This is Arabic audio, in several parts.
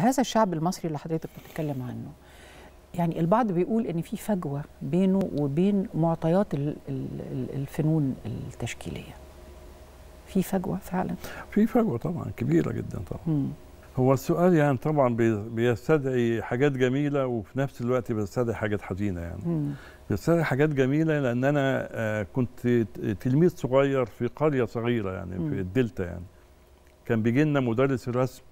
هذا الشعب المصري اللي حضرتك بتتكلم عنه يعني البعض بيقول ان في فجوه بينه وبين معطيات الفنون التشكيليه في فجوه فعلا في فجوه طبعا كبيره جدا طبعا مم. هو السؤال يعني طبعا بيستدعي حاجات جميله وفي نفس الوقت بيستدعي حاجات حزينه يعني مم. بيستدعي حاجات جميله لان انا آه، كنت تلميذ صغير في قريه صغيره يعني في الدلتا يعني كان بيجي لنا مدرس الرسم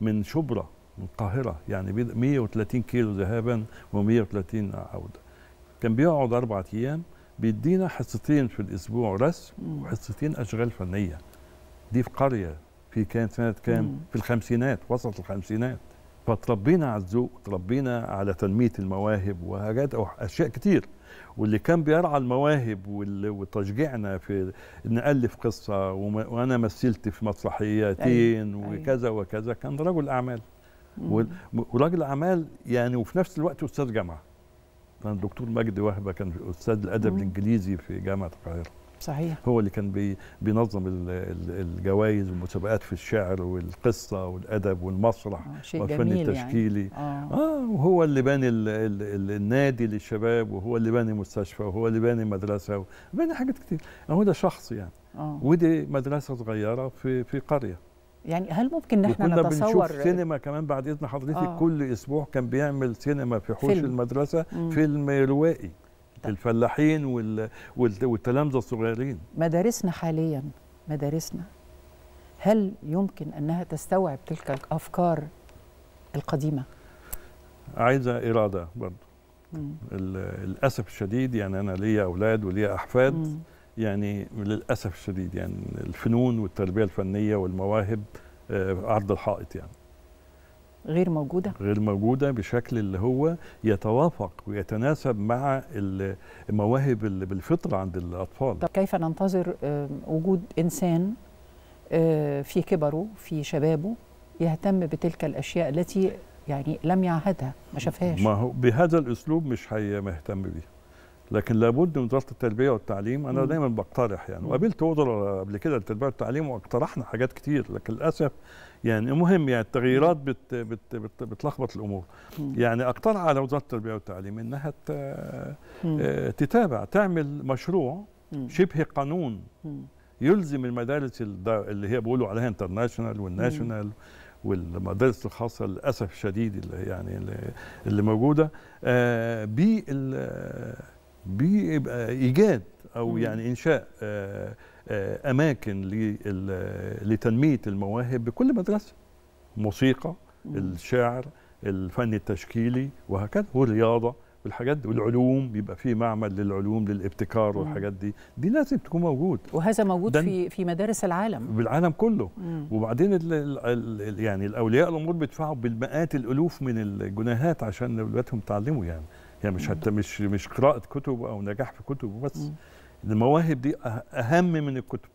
من شبرا من القاهرة يعني 130 كيلو ذهابا و130 عودة كان بيقعد أربعة أيام بيدينا حصتين في الأسبوع رسم وحصتين أشغال فنية دي في قرية في كانت سنة كام؟ في الخمسينات وسط الخمسينات فتربينا على الذوق تربينا على تنمية المواهب وحاجات أو أشياء كتير واللي كان بيرعى المواهب وتشجيعنا في نألف قصة وأنا مثلت في مسرحيتين أيوة، أيوة. وكذا وكذا كان رجل أعمال وراجل اعمال يعني وفي نفس الوقت استاذ جامعه كان الدكتور مجدي وهبه كان استاذ الادب الانجليزي في جامعه القاهره صحيح هو اللي كان بينظم الجوائز والمسابقات في الشعر والقصه والادب والمسرح آه والفن يعني. التشكيلي يعني. آه. اه وهو اللي باني الـ الـ الـ النادي للشباب وهو اللي باني مستشفى وهو اللي باني مدرسه باني حاجات كتير هو ده شخص يعني آه. ودي مدرسه صغيره في في قريه يعني هل ممكن نحن كنا نتصور بنشوف سينما كمان بعد اذن حضرتك آه. كل اسبوع كان بيعمل سينما في حوش فيلم. المدرسه مم. فيلم روائي ده. طيب. الفلاحين وال... وال... والتلامذه الصغيرين مدارسنا حاليا مدارسنا هل يمكن انها تستوعب تلك الافكار القديمه عايزه اراده برضه للاسف الشديد يعني انا ليا اولاد وليا احفاد مم. يعني للاسف الشديد يعني الفنون والتربيه الفنيه والمواهب آه، عرض الحائط يعني غير موجوده غير موجوده بشكل اللي هو يتوافق ويتناسب مع المواهب اللي بالفطره عند الاطفال طب كيف ننتظر وجود انسان آه، في كبره في شبابه يهتم بتلك الاشياء التي يعني لم يعهدها ما شافهاش ما هو بهذا الاسلوب مش هيهتم بيها لكن لابد من وزاره التربيه والتعليم انا م. دايما بقترح يعني وقابلت وزراء قبل كده التربيه والتعليم واقترحنا حاجات كتير لكن للاسف يعني مهم يعني التغييرات بت بت بت بتلخبط الامور م. يعني اقترح على وزاره التربيه والتعليم انها آه، تتابع تعمل مشروع شبه قانون يلزم المدارس اللي هي بيقولوا عليها انترناشونال والناشونال والمدارس الخاصه للاسف الشديد اللي يعني اللي موجوده آه بال بيبقى ايجاد او يعني انشاء آه، آه، اماكن لتنميه المواهب بكل مدرسه موسيقى الشعر الفن التشكيلي وهكذا والرياضه والحاجات دي والعلوم يبقى في معمل للعلوم للابتكار والحاجات دي دي لازم تكون موجود وهذا موجود في في مدارس العالم بالعالم كله مم. وبعدين الـ الـ يعني الاولياء الامور بيدفعوا بالمئات الالوف من الجنيهات عشان اولادهم يتعلموا يعني يعني مش حتى مش مش قراءه كتب او نجاح في كتب بس المواهب دي أه-، اهم من الكتب